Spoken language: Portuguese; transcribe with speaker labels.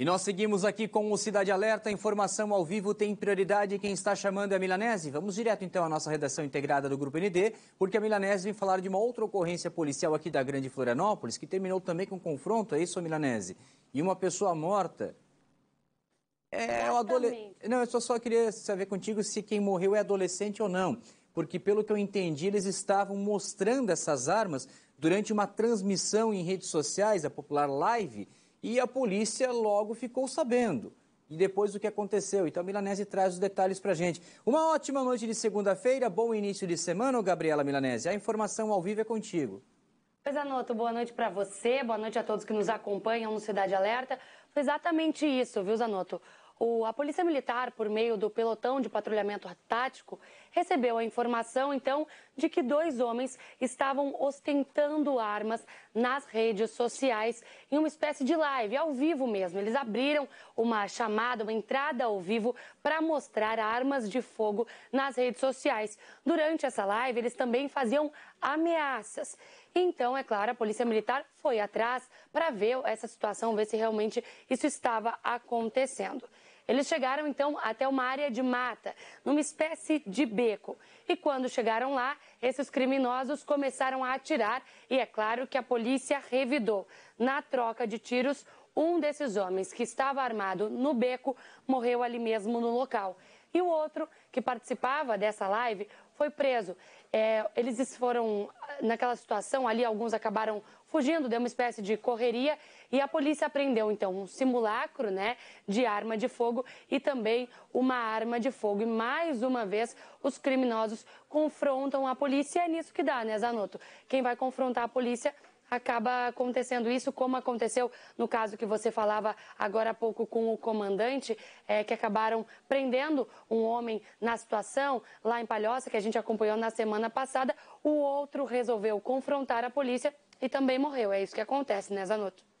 Speaker 1: E nós seguimos aqui com o Cidade Alerta. Informação ao vivo tem prioridade. Quem está chamando é a Milanese. Vamos direto então à nossa redação integrada do Grupo ND, porque a Milanese vem falar de uma outra ocorrência policial aqui da Grande Florianópolis, que terminou também com um confronto, é isso, Milanese? E uma pessoa morta. É o adolescente. Não, eu só, só queria saber contigo se quem morreu é adolescente ou não. Porque, pelo que eu entendi, eles estavam mostrando essas armas durante uma transmissão em redes sociais, a popular live e a polícia logo ficou sabendo. E depois o que aconteceu. Então, a Milanese traz os detalhes para gente. Uma ótima noite de segunda-feira, bom início de semana, Gabriela Milanese. A informação ao vivo é contigo.
Speaker 2: Pois, Anoto, é, boa noite para você, boa noite a todos que nos acompanham no Cidade Alerta. Foi exatamente isso, viu, Zanotto? O, a Polícia Militar, por meio do pelotão de patrulhamento tático, recebeu a informação, então, de que dois homens estavam ostentando armas nas redes sociais em uma espécie de live, ao vivo mesmo. Eles abriram uma chamada, uma entrada ao vivo para mostrar armas de fogo nas redes sociais. Durante essa live, eles também faziam ameaças. Então, é claro, a Polícia Militar foi atrás para ver essa situação, ver se realmente isso estava acontecendo. Eles chegaram então até uma área de mata, numa espécie de beco. E quando chegaram lá, esses criminosos começaram a atirar e é claro que a polícia revidou. Na troca de tiros, um desses homens que estava armado no beco morreu ali mesmo no local. E o outro que participava dessa live foi preso. É, eles foram ah, naquela situação ali, alguns acabaram fugindo, deu uma espécie de correria e a polícia apreendeu então um simulacro, né, de arma de fogo e também uma arma de fogo. E mais uma vez os criminosos confrontam a polícia e é nisso que dá, né, Zanotto? Quem vai confrontar a polícia acaba acontecendo isso, como aconteceu no caso que você falava agora há pouco com o comandante, é, que acabaram prendendo um homem na situação lá em Palhoça, que a gente acompanhou na semana passada. O outro resolveu confrontar a polícia e também morreu. É isso que acontece, né, Zanotto?